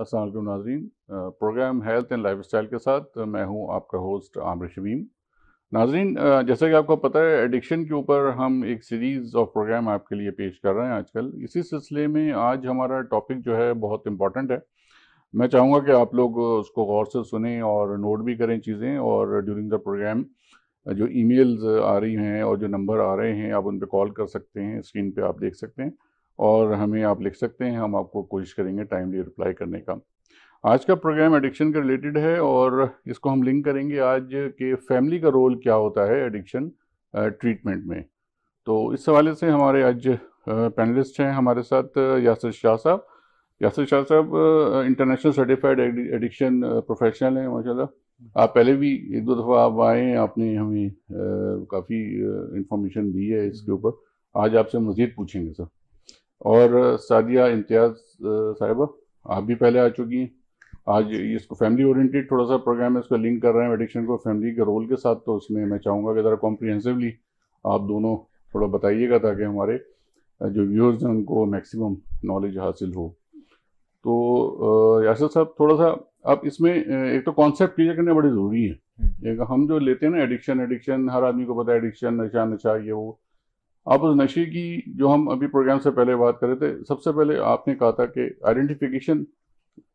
Aslam Nazreen program health and life style के साथ मैं हूं आपका होस्ट आमिर शमीम नाजरीन जैसा कि आपको पता है एडिक्शन के ऊपर हम एक सीरीज़ ऑफ प्रोग्राम आपके लिए पेश कर रहे हैं आजकल इसी सिलसिले में आज हमारा टॉपिक जो है बहुत इम्पॉर्टेंट है मैं चाहूँगा कि आप लोग उसको गौर से सुने और नोट भी करें चीज़ें और ड्यूरिंग द प्रोग्राम जो ई आ रही हैं और जो नंबर आ रहे हैं आप उन पर कॉल कर सकते हैं स्क्रीन पर आप देख सकते हैं और हमें आप लिख सकते हैं हम आपको कोशिश करेंगे टाइमली रिप्लाई करने का आज का प्रोग्राम एडिक्शन के रिलेटेड है और इसको हम लिंक करेंगे आज के फैमिली का रोल क्या होता है एडिक्शन ट्रीटमेंट में तो इस हवाले से हमारे आज पैनलिस्ट हैं हमारे साथ यासर शाह साहब यासर शाह साहब इंटरनेशनल सर्टिफाइड एडिक्शन प्रोफेशनल हैं माशा आप पहले भी एक दो दफ़ा आप आए आपने हमें काफ़ी इंफॉर्मेशन दी है इसके हम्म। ऊपर आज आपसे मज़ीद पूछेंगे सर और सादिया इम्तियाज साहिबा आप भी पहले आ चुकी हैं आज इसको फैमिली ओरिएंटेड थोड़ा सा प्रोग्राम है इसको लिंक कर रहे हैं एडिक्शन को फैमिली के रोल के साथ तो उसमें मैं चाहूँगा कि ज़रा कॉम्प्रीहेंसिवली आप दोनों थोड़ा बताइएगा ताकि हमारे जो व्यूअर्स हैं उनको मैक्सिमम नॉलेज हासिल हो तो यासर साहब थोड़ा सा अब इसमें एक तो कॉन्सेप्ट क्लियर करना बड़े ज़रूरी है हम्म। एक हम जो लेते हैं ना एडिक्शन एडिक्शन हर आदमी को पता है एडिक्शन नशा नशा ये वो आप उस नशे की जो हम अभी प्रोग्राम से पहले बात कर रहे थे सबसे पहले आपने कहा था कि आइडेंटिफिकेशन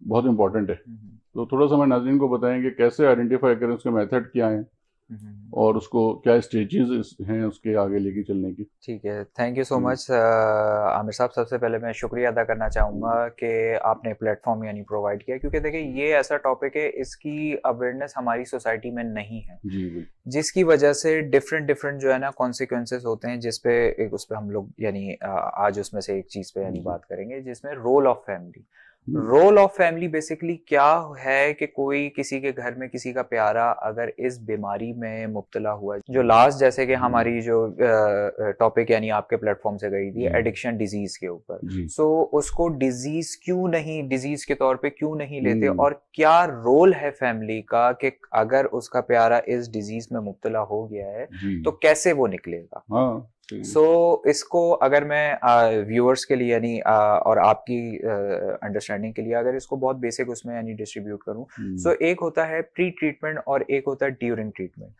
बहुत इंपॉर्टेंट है हम्म, हम्म। तो थोड़ा सा मैं नाजरन को बताएं कि कैसे आइडेंटिफाई करें उसके मेथड क्या हैं हम्म। और उसको क्या स्टेजेस हैं उसके आगे लेके चलने की ठीक है thank you so much Aamir साहब सबसे पहले मैं शुक्रिया अदा करना चाहूँगा हम्म। कि आपने प्लेटफॉर्म यानी प्रोवाइड किया क्योंकि देखिए ये ऐसा टॉपिक है इसकी अवेयरनेस हमारी सोसाइटी में नहीं है जी जिसकी वजह से डिफरेंट डिफरेंट जो है ना कॉन्सिक्वेंसेस होते हैं जिसपे एक उस पर हम लोग यानी uh, आज उसमें से एक चीज़ पे यानी बात करेंगे जिसमें role of family hmm. Role of family basically क्या है कि कोई किसी के घर में किसी का प्यारा अगर इस बीमारी में मुबतला हुआ जो लास्ट जैसे कि हम्म। हमारी जो टॉपिक यानी आपके प्लेटफॉर्म से गई थी एडिक्शन डिजीज के ऊपर सो so, उसको डिजीज क्यों नहीं डिजीज के तौर पे क्यों नहीं लेते हम्म। और क्या रोल है फैमिली का कि अगर उसका प्यारा इस डिजीज में मुबतला हो गया है तो कैसे वो निकलेगा हाँ सो so, इसको अगर मैं व्यूअर्स के लिए यानी और आपकी अंडरस्टैंडिंग के लिए अगर इसको बहुत बेसिक उसमें यानी डिस्ट्रीब्यूट करूं सो हम्म। so, एक होता है प्री ट्रीटमेंट और एक होता है ड्यूरिंग ट्रीटमेंट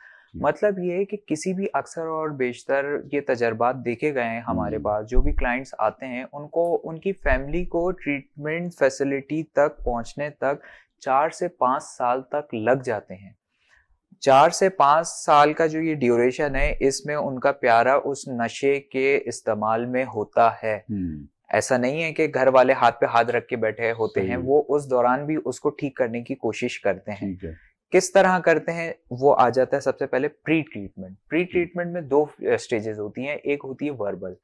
मतलब ये है कि किसी भी अक्सर और बेशतर ये तजर्बात देखे गए हैं हमारे हम्म। पास जो भी क्लाइंट्स आते हैं उनको उनकी फैमिली को ट्रीटमेंट फैसिलिटी तक पहुंचने तक चार से पाँच साल तक लग जाते हैं चार से पाँच साल का जो ये ड्यूरेशन है इसमें उनका प्यारा उस नशे के इस्तेमाल में होता है हम्म। ऐसा नहीं है कि घर वाले हाथ पे हाथ रख के बैठे होते हैं वो उस दौरान भी उसको ठीक करने की कोशिश करते हैं किस तरह करते हैं वो आ जाता है सबसे पहले प्री ट्रीटमेंट प्री ट्रीटमेंट में दो स्टेजेस होती हैं एक होती है वर्बल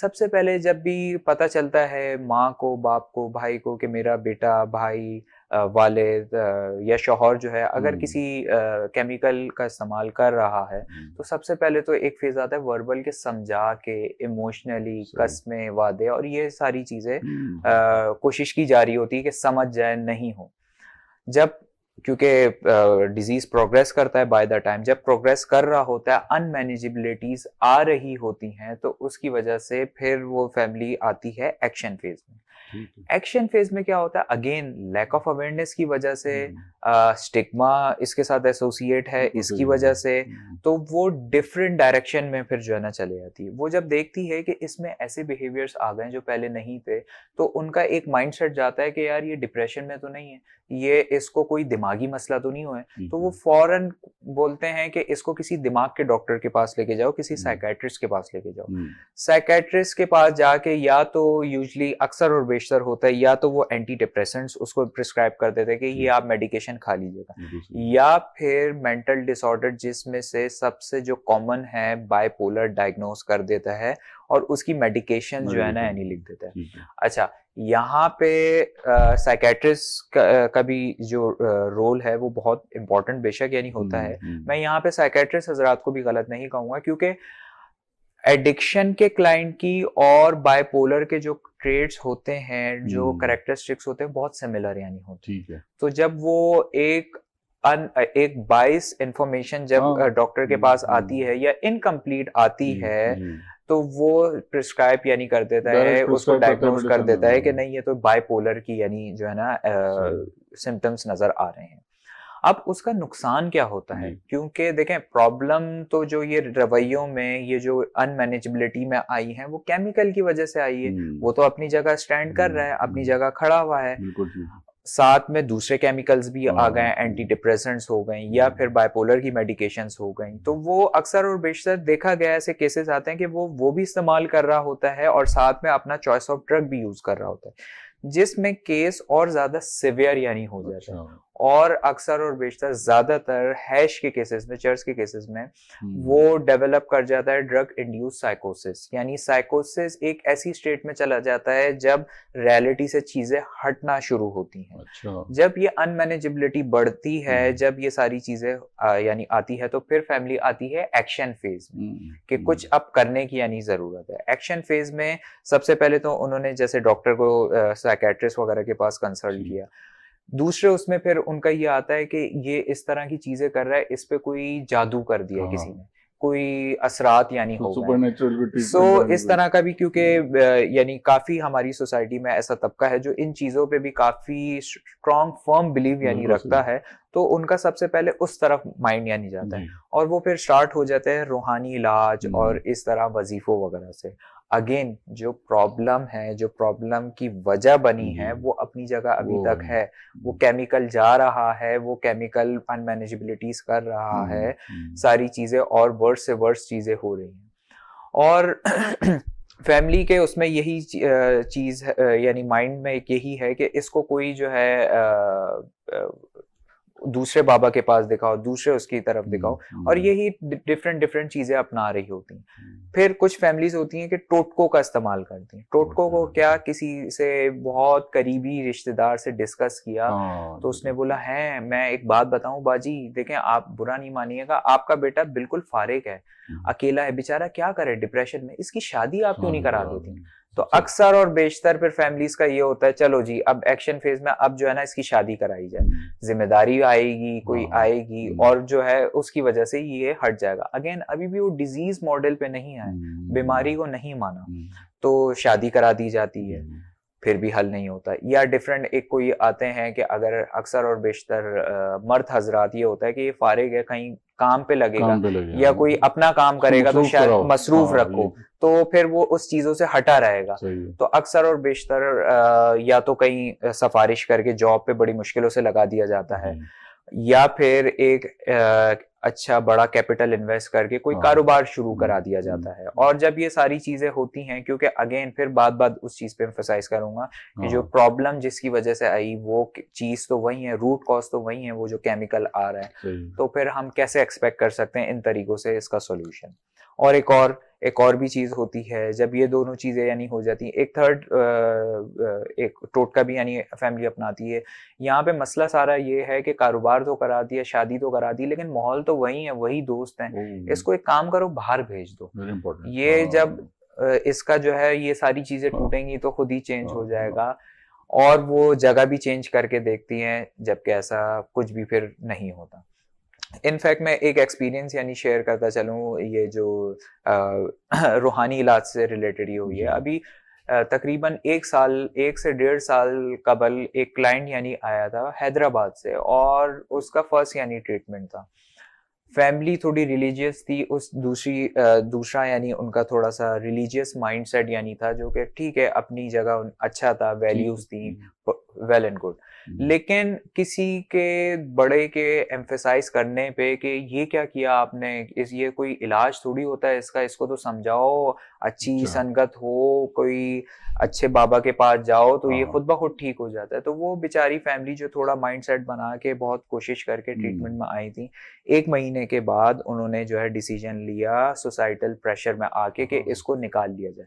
सबसे पहले जब भी पता चलता है माँ को बाप को भाई को कि मेरा बेटा भाई वाले या शोहर जो है अगर हम्म। किसी केमिकल का इस्तेमाल कर रहा है हम्म। तो सबसे पहले तो एक फेज आता है वर्बल के समझा के इमोशनली कस्में वादे और ये सारी चीज़ें हम्म, कोशिश की जा रही होती है कि समझ जाए नहीं हो जब क्योंकि डिजीज प्रोग्रेस करता है बाय द टाइम जब प्रोग्रेस कर रहा होता है अनमैनेजेबिलिटीज आ रही होती हैं तो उसकी वजह से फिर वो फैमिली आती है एक्शन फेज में एक्शन फेज में क्या होता है अगेन लैक ऑफ अवेयरनेस की वजह से स्टिग्मा हम्म। uh, इसके साथ एसोसिएट है इसकी वजह से हम्म। तो वो डिफरेंट डायरेक्शन में फिर जो है ना चले जाती है वो जब देखती है कि इसमें ऐसे बिहेवियर्स आ गए जो पहले नहीं थे तो उनका एक माइंडसेट जाता है कि यार ये डिप्रेशन में तो नहीं है ये इसको कोई दिमागी मसला तो नहीं हुआ है हम्म, तो वो हम्म। फौरन बोलते हैं कि इसको किसी दिमाग के डॉक्टर के पास लेके जाओ किसी साइकेट्रिस्ट हम्म। के पास लेके जाओ साइकेट्रिस्ट के पास जाके या तो यूजली अक्सर और बेशतर होता है या तो वो एंटी डिप्रेसेंट्स उसको प्रिस्क्राइब कर देते हैं कि ये आप मेडिकेशन खा लीजिएगा या फिर मेंटल डिसऑर्डर जिसमें से सबसे जो कॉमन है बायपोलर डायग्नोज कर देता है और उसकी मेडिकेशन जो है ना यानी लिख देते हैं अच्छा यहाँ पे साइकेट्रिस्ट का, का भी जो रोल है वो बहुत इम्पोर्टेंट बेशक यानी होता हम्म, है हम्म। मैं यहाँ पे साइकेट्रिस्ट हजरात को भी गलत नहीं कहूँगा क्योंकि एडिक्शन के क्लाइंट की और बायपोलर के जो ट्रेड्स होते हैं जो करेक्टरिस्टिक्स हम्म। होते हैं बहुत सिमिलर यानी होते हैं तो जब वो एक अन एक बाइस इंफॉर्मेशन जब डॉक्टर हाँ। के पास आती है या इनकम्प्लीट आती है तो वो प्रिस्क्राइब यानी कर देता है उसको डायग्नोज कर देता है कि नहीं ये तो बाइपोलर की यानी जो है ना सिम्टम्स नजर आ रहे हैं अब उसका नुकसान क्या होता है क्योंकि देखें प्रॉब्लम तो जो ये रवैयों में ये जो अनमैनेजेबिलिटी में आई है वो केमिकल की वजह से आई है hmm। वो तो अपनी जगह स्टैंड कर hmm। रहा है अपनी hmm। जगह खड़ा हुआ है साथ में दूसरे केमिकल्स भी आ हाँ। गए एंटी डिप्रेसेंट्स हो गए या हाँ। फिर बाइपोलर की मेडिकेशन हो गई तो वो अक्सर और बेशतर देखा गया ऐसे केसेस आते हैं कि वो वो भी इस्तेमाल कर रहा होता है और साथ में अपना चॉइस ऑफ ड्रग भी यूज कर रहा होता है जिसमें केस और ज्यादा सिवियर यानी हो जाता है अच्छा। और अक्सर और बेशतर ज्यादातर हैश के केसेस में चर्च के केसेस में हम्म। वो डेवलप कर जाता है ड्रग इंड्यूस साइकोसिस यानी साइकोसिस एक ऐसी स्टेट में चला जाता है जब रियलिटी से चीजें हटना शुरू होती हैं अच्छा। जब ये अनमैनेजेबिलिटी बढ़ती है हम्म। जब ये सारी चीजें यानी आती है तो फिर फैमिली आती है एक्शन फेज में हम्म। कि कुछ अब करने की यानी जरूरत है एक्शन फेज में सबसे पहले तो उन्होंने जैसे डॉक्टर को साइकेट्रिस्ट वगैरह के पास कंसल्ट किया दूसरे उसमें फिर उनका ये आता है कि ये इस तरह की चीजें कर रहा है इस पे कोई जादू कर दिया हाँ। किसी ने कोई असरात यानी हो सो so, इस तरह का भी क्योंकि हम्म। यानी काफी हमारी सोसाइटी में ऐसा तबका है जो इन चीजों पे भी काफी स्ट्रॉन्ग फर्म बिलीव यानी रखता है तो उनका सबसे पहले उस तरफ माइंड यानी जाता है और वो फिर स्टार्ट हो जाते हैं रूहानी इलाज हम्म। और इस तरह वजीफों वगैरह से अगेन जो प्रॉब्लम है जो प्रॉब्लम की वजह बनी है हम्म। वो अपनी जगह अभी तक है वो केमिकल जा रहा है वो केमिकल अनमैनेजेबिलिटीज कर रहा हम्म, है हम्म। सारी चीजें और वर्स से वर्स चीजें हो रही हैं और फैमिली के उसमें यही चीज़ यानी माइंड में एक यही है कि इसको कोई जो है दूसरे बाबा के पास दिखाओ दूसरे उसकी तरफ हम्म, दिखाओ हम्म। और यही डिफरेंट डिफरेंट चीजें अपना रही होती हैं हम्म। फिर कुछ फैमिलीज होती हैं कि टोटको का इस्तेमाल करती हैं टोटको को क्या किसी से बहुत करीबी रिश्तेदार से डिस्कस किया हाँ, तो उसने बोला है मैं एक बात बताऊं बाजी देखें आप बुरा नहीं मानिएगा आपका बेटा बिल्कुल फारिग है अकेला है बेचारा क्या करे डिप्रेशन में इसकी शादी आप क्यों हाँ, नहीं करा देती तो अक्सर और बेशतर फिर फैमिलीज का ये होता है चलो जी अब एक्शन फेज में अब जो है ना इसकी शादी कराई जाए जिम्मेदारी आएगी कोई हाँ। आएगी हम्म। और जो है उसकी वजह से ये हट जाएगा अगेन अभी भी वो डिजीज मॉडल पे नहीं आए हम्म। बीमारी को नहीं माना हम्म। तो शादी करा दी जाती है फिर भी हल नहीं होता या डिफरेंट एक कोई आते हैं कि अगर अक्सर और बेशतर मर्द हजरात ये होता है कि ये फारिग है कहीं काम पे लगेगा, काम पे लगे या हाँ। कोई अपना काम करेगा तो शायद मसरूफ हाँ, रखो तो फिर वो उस चीजों से हटा रहेगा तो अक्सर और बेशतर या तो कहीं सफारिश करके जॉब पे बड़ी मुश्किलों से लगा दिया जाता है हाँ। या फिर एक अच्छा बड़ा कैपिटल इन्वेस्ट करके कोई हाँ। कारोबार शुरू करा हम्म, दिया जाता हम्म। है और जब ये सारी चीजें होती हैं क्योंकि अगेन फिर बात बात उस चीज पे एम्फोसाइज करूंगा कि जो प्रॉब्लम हाँ। जिसकी वजह से आई वो चीज तो वही है रूट कॉज तो वही है वो जो केमिकल आ रहा है तो फिर हम कैसे एक्सपेक्ट कर सकते हैं इन तरीकों से इसका सोल्यूशन और एक और एक और भी चीज होती है जब ये दोनों चीजें यानी हो जाती हैं एक थर्ड एक टोटका भी यानी फैमिली अपनाती है यहाँ पे मसला सारा ये है कि कारोबार तो करा दिया शादी तो करा दी लेकिन माहौल तो वही है वही दोस्त हैं इसको एक काम करो बाहर भेज दो ये हाँ। जब इसका जो है ये सारी चीजें हाँ। टूटेंगी तो खुद ही चेंज हो हाँ। जाएगा और वो जगह भी चेंज करके देखती हैं जबकि ऐसा कुछ भी फिर नहीं होता इनफैक्ट मैं एक एक्सपीरियंस यानी शेयर करता चलूँ ये जो आ, रूहानी इलाज से रिलेटेड ही हुई है अभी तकरीबन एक साल एक से डेढ़ साल कबल एक क्लाइंट यानी आया था हैदराबाद से और उसका फर्स्ट यानी ट्रीटमेंट था फैमिली थोड़ी रिलीजियस थी उस दूसरी दूसरा यानी उनका थोड़ा सा रिलीजियस माइंडसेट यानी था जो कि ठीक है अपनी जगह अच्छा था वैल्यूज थी हम्म। वेल एंड गुड लेकिन किसी के बड़े के एम्फेसाइज करने पे कि ये क्या किया आपने इस ये कोई इलाज थोड़ी होता है इसका इसको तो समझाओ अच्छी अच्छा। संगत हो कोई अच्छे बाबा के पास जाओ तो ये हाँ। खुद ब खुद ठीक हो जाता है तो वो बेचारी फैमिली जो थोड़ा माइंडसेट बना के बहुत कोशिश करके ट्रीटमेंट hmm. में आई थी एक महीने के बाद उन्होंने जो है डिसीजन लिया सोसाइटल प्रेशर में आके कि हाँ। इसको निकाल लिया जाए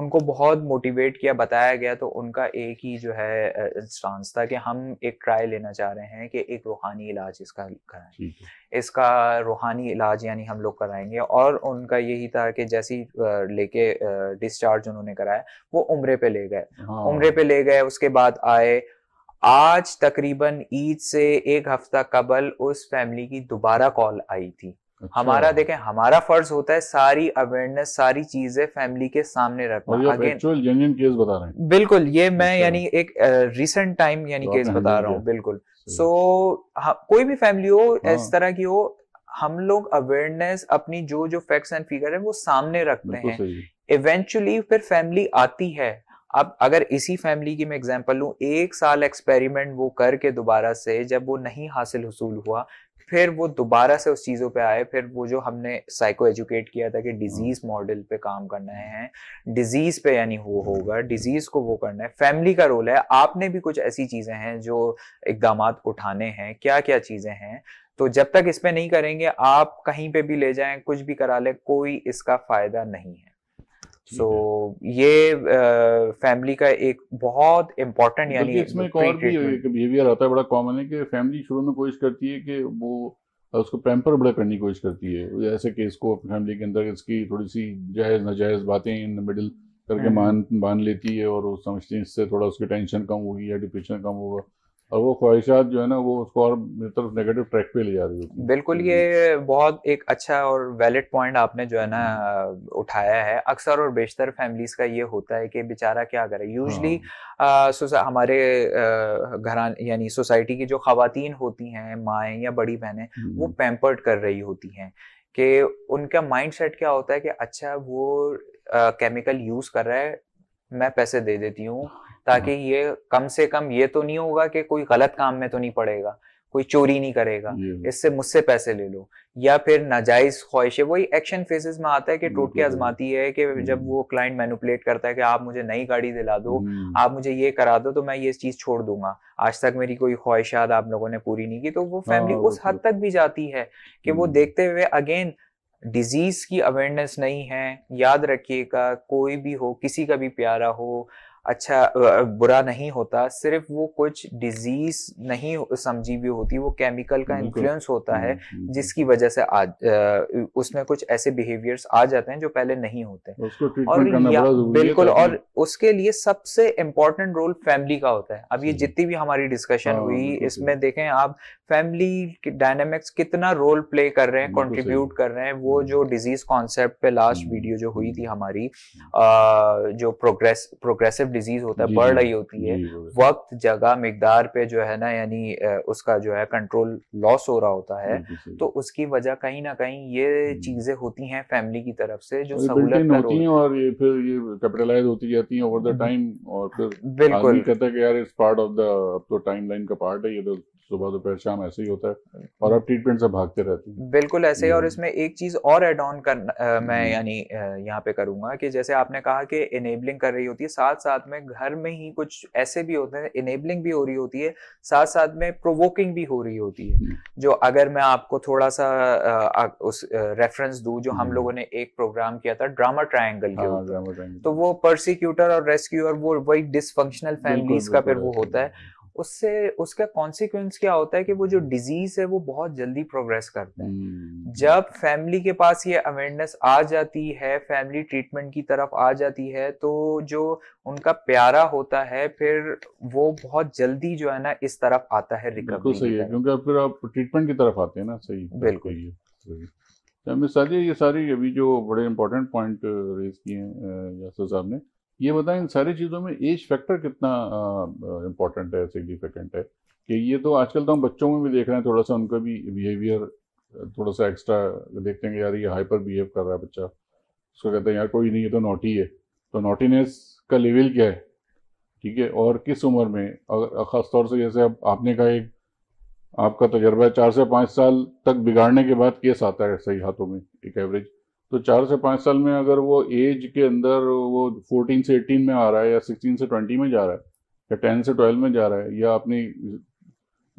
उनको बहुत मोटिवेट किया बताया गया तो उनका एक ही जो है स्टांस था कि हम एक ट्राई लेना चाह रहे हैं कि एक रूहानी इलाज इसका कराएं इसका रूहानी इलाज यानी हम लोग कराएंगे और उनका यही था कि जैसे ही लेके डिस्चार्ज उन्होंने कराया वो उम्र पे ले गए हाँ। उम्र पे ले गए उसके बाद आए आज तकरीबन ईद से एक हफ्ता कबल उस फैमिली की दोबारा कॉल आई थी अच्छा। हमारा देखें हमारा फर्ज होता है सारी अवेयरनेस सारी चीजें फैमिली के सामने रखना अगेन केस बता रहे हैं बिल्कुल ये मैं अच्छा। यानी एक रिसेंट टाइम यानी केस तो बता रहा हूँ बिल्कुल सो so, हाँ, कोई भी फैमिली हो हाँ। इस तरह की हो हम लोग अवेयरनेस अपनी जो जो फैक्ट्स एंड फिगर है वो सामने रखते हैं इवेंचुअली फिर फैमिली आती है अब अगर इसी फैमिली की मैं एग्जांपल लूँ एक साल एक्सपेरिमेंट वो करके दोबारा से जब वो नहीं हासिल हसूल हुआ फिर वो दोबारा से उस चीज़ों पे आए फिर वो जो हमने साइको एजुकेट किया था कि डिजीज़ हम्म। मॉडल पे काम करना है डिजीज़ पे यानी वो होगा डिजीज़ को वो करना है फैमिली का रोल है आपने भी कुछ ऐसी चीज़ें हैं जो इकदाम उठाने हैं क्या क्या चीज़ें हैं तो जब तक इस पर नहीं करेंगे आप कहीं पे भी ले जाएं कुछ भी करा लें कोई इसका फ़ायदा नहीं है सो so, ये फैमिली uh, का एक बहुत इम्पोर्टेंट यानी इसमें एक और भी एक बिहेवियर आता है बड़ा कॉमन है कि फैमिली शुरू में कोशिश करती है कि वो उसको पैम्पर बड़ा करने की कोशिश करती है ऐसे केस को फैमिली के अंदर इसकी थोड़ी सी जायज़ नाजायज़ बातें इन मिडिल करके हम्म। मान मान लेती है और वो समझते हैं इससे थोड़ा उसकी टेंशन कम होगी या डिप्रेशन कम होगा और वो ख्वाहिशात जो है ना वो उसको और मेरी तरफ नेगेटिव ट्रैक पे ले जा रही होती है बिल्कुल तो ये बहुत एक अच्छा और वैलिड पॉइंट आपने जो है ना उठाया है अक्सर और बेशतर फैमिलीज का ये होता है कि बेचारा क्या करे यूजली हाँ। हमारे घर यानी सोसाइटी की जो खातन होती हैं माएँ या बड़ी बहनें वो पैम्पर्ड हम्म। कर रही होती हैं कि उनका माइंड क्या होता है कि अच्छा वो केमिकल यूज कर रहा है मैं पैसे दे देती हूँ हाँ। ताकि ये कम से कम ये तो नहीं होगा कि कोई गलत काम में तो नहीं पड़ेगा कोई चोरी नहीं करेगा इससे मुझसे पैसे ले लो या फिर नाजायज ख्वाहिशें वही एक्शन फेजेस में आता है कि टूट के आजमाती है कि हम्म। जब वो क्लाइंट मैनुपलेट करता है कि आप मुझे नई गाड़ी दिला दो हम्म। आप मुझे ये करा दो तो मैं ये चीज छोड़ दूंगा आज तक मेरी कोई ख्वाहिशात आप लोगों ने पूरी नहीं की तो वो फैमिली हाँ, उस हद तक भी जाती है कि वो हम्म। देखते हुए अगेन डिजीज की अवेयरनेस नहीं है याद रखिएगा कोई भी हो किसी का भी प्यारा हो अच्छा बुरा नहीं होता सिर्फ वो कुछ डिजीज नहीं समझी हुई होती वो केमिकल का इन्फ्लुएंस होता है हम्म, हम्म, हम्म। जिसकी वजह से आज उसमें कुछ ऐसे बिहेवियर्स आ जाते हैं जो पहले नहीं होते और बिल्कुल और उसके लिए सबसे इम्पोर्टेंट रोल फैमिली का होता है अब ये जितनी भी हमारी डिस्कशन हाँ, हुई इसमें देखें आप फैमिली डायनेमिक्स कितना रोल प्ले कर रहे हैं कॉन्ट्रीब्यूट कर रहे हैं वो जो डिजीज कॉन्सेप्ट पे लास्ट वीडियो जो हुई थी हमारी जो प्रोग्रेस प्रोग्रेसिव सब डिजीज होता है बर्ड आई होती है वक्त जगह मकदार पे जो है ना यानी उसका जो है कंट्रोल लॉस हो रहा होता है तो उसकी वजह कहीं ना कहीं ये हम्म। चीजें होती हैं फैमिली की तरफ से जो सहूलत और ये फिर ये कैपिटलाइज होती जाती है ओवर द टाइम और फिर बिल्कुल कहता है कि यार इट्स पार्ट ऑफ द अब तो टाइमलाइन का पार्ट है ये तो सुबह दोपहर शाम ऐसे ही होता है और आप ट्रीटमेंट से भागते रहते हैं बिल्कुल ऐसे ही और हम्म। इसमें एक चीज और एड ऑन कर मैं हम्म। यानी यहाँ पे करूंगा कि जैसे आपने कहा कि इनेबलिंग कर रही होती है साथ साथ में घर में ही कुछ ऐसे भी होते हैं इनेबलिंग भी हो रही होती है साथ साथ में प्रोवोकिंग भी हो रही होती है हम्म। जो अगर मैं आपको थोड़ा सा आ, उस रेफरेंस दू जो हम लोगों ने एक प्रोग्राम किया था ड्रामा ट्राइंगल हाँ, तो वो प्रोसिक्यूटर और रेस्क्यूअर वो वही डिसफंक्शनल फैमिलीज का फिर वो होता है उससे उसका कॉन्सिक्वेंस क्या होता है कि वो जो डिजीज है वो बहुत जल्दी प्रोग्रेस करता है हम्म। जब फैमिली के पास ये अवेयरनेस आ जाती है फैमिली ट्रीटमेंट की तरफ आ जाती है तो जो उनका प्यारा होता है फिर वो बहुत जल्दी जो है ना इस तरफ आता है रिकवरी बिल्कुल सही है क्योंकि फिर आप ट्रीटमेंट की तरफ आते हैं ना सही बिल्कुल तो ये सारी अभी जो बड़े इंपॉर्टेंट पॉइंट रेज किए हैं यासर साहब ने ये बताएं इन सारी चीज़ों में एज फैक्टर कितना इम्पोर्टेंट है सिग्निफिकेंट है कि ये तो आजकल तो हम बच्चों में भी देख रहे हैं थोड़ा सा उनका भी बिहेवियर थोड़ा सा एक्स्ट्रा देखते हैं यार ये हाइपर बिहेव कर रहा है बच्चा उसको कहते हैं यार कोई नहीं ये तो नोटी है तो नोटीनेस का लेवल क्या है ठीक है और किस उम्र में अगर ख़ासतौर से जैसे अब आपने कहा एक आपका तजर्बा है चार से पाँच साल तक बिगाड़ने के बाद केस आता है सही हाथों में एक एवरेज तो चार से पाँच साल में अगर वो एज के अंदर वो फोर्टीन से एटीन में आ रहा है या सिक्सटीन से ट्वेंटी में जा रहा है या टेन से ट्वेल्व में जा रहा है या अपने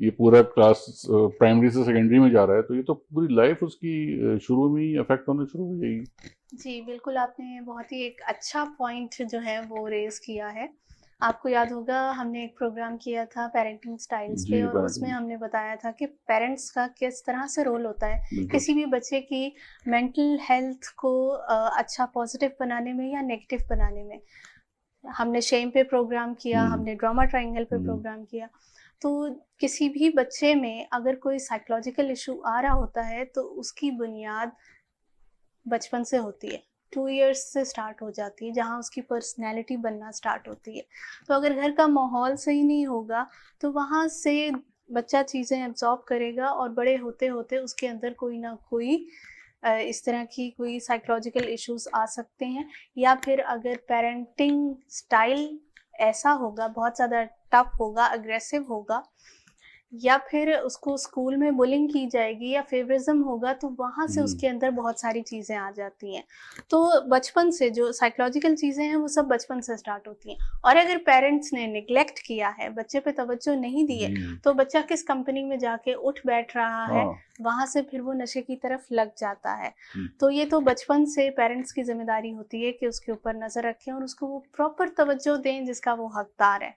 ये पूरा क्लास प्राइमरी से सेकेंडरी में जा रहा है तो ये तो पूरी लाइफ उसकी शुरू में ही अफेक्ट होना शुरू हो जाएगी जी बिल्कुल आपने बहुत ही एक अच्छा पॉइंट जो है वो रेज किया है आपको याद होगा हमने एक प्रोग्राम किया था पेरेंटिंग स्टाइल्स पे और उसमें हमने बताया था कि पेरेंट्स का किस तरह से रोल होता है किसी भी बच्चे की मेंटल हेल्थ को अच्छा पॉजिटिव बनाने में या नेगेटिव बनाने में हमने शेम पे प्रोग्राम किया हम्म। हमने ड्रामा ट्राइंगल पे प्रोग्राम हम्म। किया तो किसी भी बच्चे में अगर कोई साइकोलॉजिकल इशू आ रहा होता है तो उसकी बुनियाद बचपन से होती है टू इयर्स से स्टार्ट हो जाती है जहाँ उसकी पर्सनैलिटी बनना स्टार्ट होती है तो अगर घर का माहौल सही नहीं होगा तो वहाँ से बच्चा चीज़ें एब्जॉर्ब करेगा और बड़े होते होते उसके अंदर कोई ना कोई इस तरह की कोई साइकोलॉजिकल इश्यूज आ सकते हैं या फिर अगर पेरेंटिंग स्टाइल ऐसा होगा बहुत ज़्यादा टफ होगा अग्रेसिव होगा या फिर उसको स्कूल में बुलिंग की जाएगी या फेवरिज्म होगा तो वहाँ से उसके हम्म। अंदर बहुत सारी चीज़ें आ जाती हैं तो बचपन से जो साइकोलॉजिकल चीज़ें हैं वो सब बचपन से स्टार्ट होती हैं और अगर पेरेंट्स ने निग्लेक्ट किया है बच्चे पे तवज्जो नहीं दी है तो बच्चा किस कंपनी में जाके उठ बैठ रहा है हाँ। वहाँ से फिर वो नशे की तरफ लग जाता है हम्म। तो ये तो बचपन से पेरेंट्स की जिम्मेदारी होती है कि उसके ऊपर नज़र रखें और उसको वो प्रॉपर तवज्जो दें जिसका वो हकदार है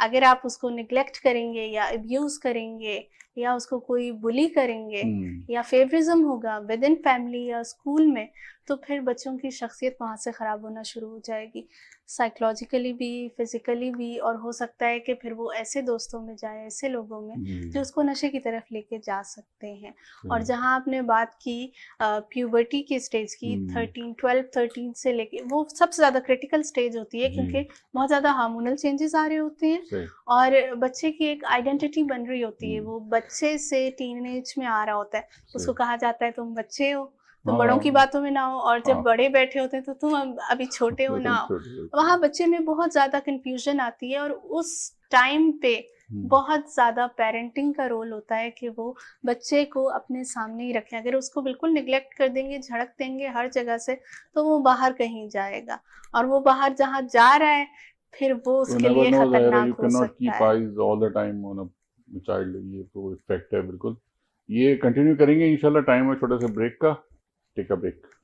अगर आप उसको निग्लेक्ट करेंगे या अब्यूज़ करेंगे या उसको कोई बुली करेंगे हम्म। या फेवरिज्म होगा विद इन फैमिली या स्कूल में तो फिर बच्चों की शख्सियत वहाँ से ख़राब होना शुरू हो जाएगी साइकोलॉजिकली भी फिजिकली भी और हो सकता है कि फिर वो ऐसे दोस्तों में जाए ऐसे लोगों में हम्म। जो उसको नशे की तरफ लेके जा सकते हैं और हम्म। जहाँ आपने बात की प्यूबर्टी के स्टेज की थर्टीन ट्वेल्व थर्टीन से लेके वो सबसे ज़्यादा क्रिटिकल स्टेज होती है क्योंकि बहुत ज़्यादा हार्मोनल चेंजेस आ रहे होते हैं और बच्चे की एक आइडेंटिटी बन रही होती है वो बच्चे से टीनेज में आ रहा होता है उसको कहा जाता है तुम बच्चे हो तुम हाँ। बड़ों की बातों में ना हो और जब हाँ। बड़े बैठे होते हैं तो तुम अभी छोटे हो ना हो वहाँ बच्चे में बहुत ज्यादा कंफ्यूजन आती है और उस टाइम पे हम्म। बहुत ज़्यादा पेरेंटिंग का रोल होता है कि वो बच्चे को अपने सामने ही रखें अगर उसको बिल्कुल निगलेक्ट कर देंगे झड़क देंगे हर जगह से तो वो बाहर कहीं जाएगा और वो बाहर जहाँ जा रहा है फिर वो उसके लिए खतरनाक हो सकता है चाइल्ड ये तो इफेक्ट है बिल्कुल ये कंटिन्यू करेंगे इंशाल्लाह टाइम है छोटा सा ब्रेक का टेक अ ब्रेक